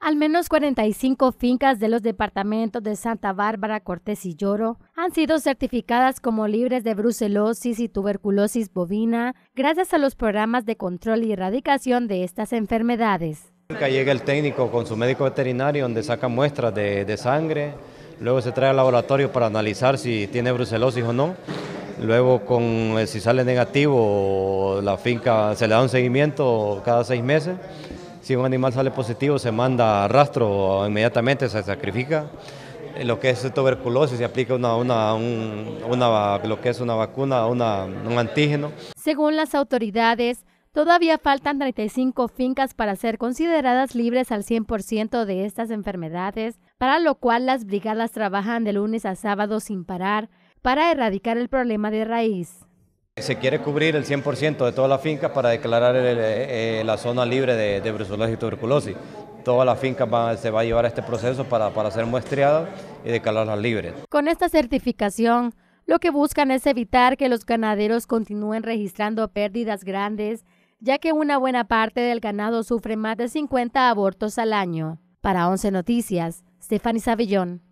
Al menos 45 fincas de los departamentos de Santa Bárbara, Cortés y Lloro han sido certificadas como libres de brucelosis y tuberculosis bovina gracias a los programas de control y erradicación de estas enfermedades. Llega el técnico con su médico veterinario donde saca muestras de, sangre, luego se trae al laboratorio para analizar si tiene brucelosis o no, luego con, eh, si sale negativo la finca se le da un seguimiento cada seis meses si un animal sale positivo, se manda a rastro inmediatamente, se sacrifica. Eh, lo que es tuberculosis, se aplica una, una, una lo que es una vacuna, una, un antígeno. Según las autoridades, Todavía faltan 35 fincas para ser consideradas libres al 100% de estas enfermedades, para lo cual las brigadas trabajan de lunes a sábado sin parar para erradicar el problema de raíz. Se quiere cubrir el 100% de toda la finca para declarar eh, eh, la zona libre de, de y tuberculosis. Toda la finca se va a llevar a este proceso para, ser muestreada y declararla libre. Con esta certificación, lo que buscan es evitar que los ganaderos continúen registrando pérdidas grandes, ya que una buena parte del ganado sufre más de 50 abortos al año. Para 11 Noticias, Stephanie Savillón.